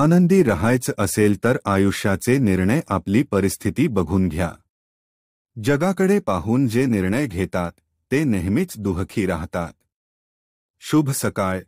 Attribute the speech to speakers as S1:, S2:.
S1: आनंदी राहायचं असेल तर आयुष्याचे निर्णय आपली परिस्थिती बघून घ्या जगाकडे पाहून जे निर्णय घेतात ते नेहमीच दुहखी राहतात
S2: शुभ सकाळ